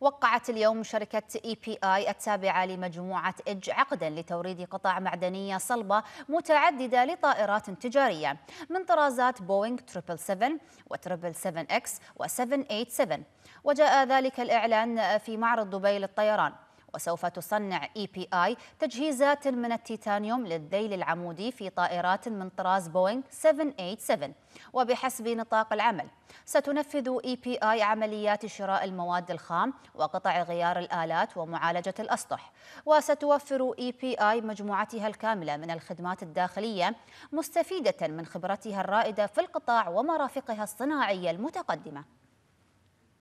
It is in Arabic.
وقعت اليوم شركة اي بي اي التابعة لمجموعة اج عقدا لتوريد قطع معدنية صلبة متعددة لطائرات تجارية من طرازات بوينغ 777 و 777 اكس و 787 وجاء ذلك الإعلان في معرض دبي للطيران وسوف تصنع اي بي اي تجهيزات من التيتانيوم للذيل العمودي في طائرات من طراز بوينغ 787 وبحسب نطاق العمل ستنفذ اي بي اي عمليات شراء المواد الخام وقطع غيار الالات ومعالجه الاسطح وستوفر اي بي اي مجموعتها الكامله من الخدمات الداخليه مستفيده من خبرتها الرائده في القطاع ومرافقها الصناعيه المتقدمه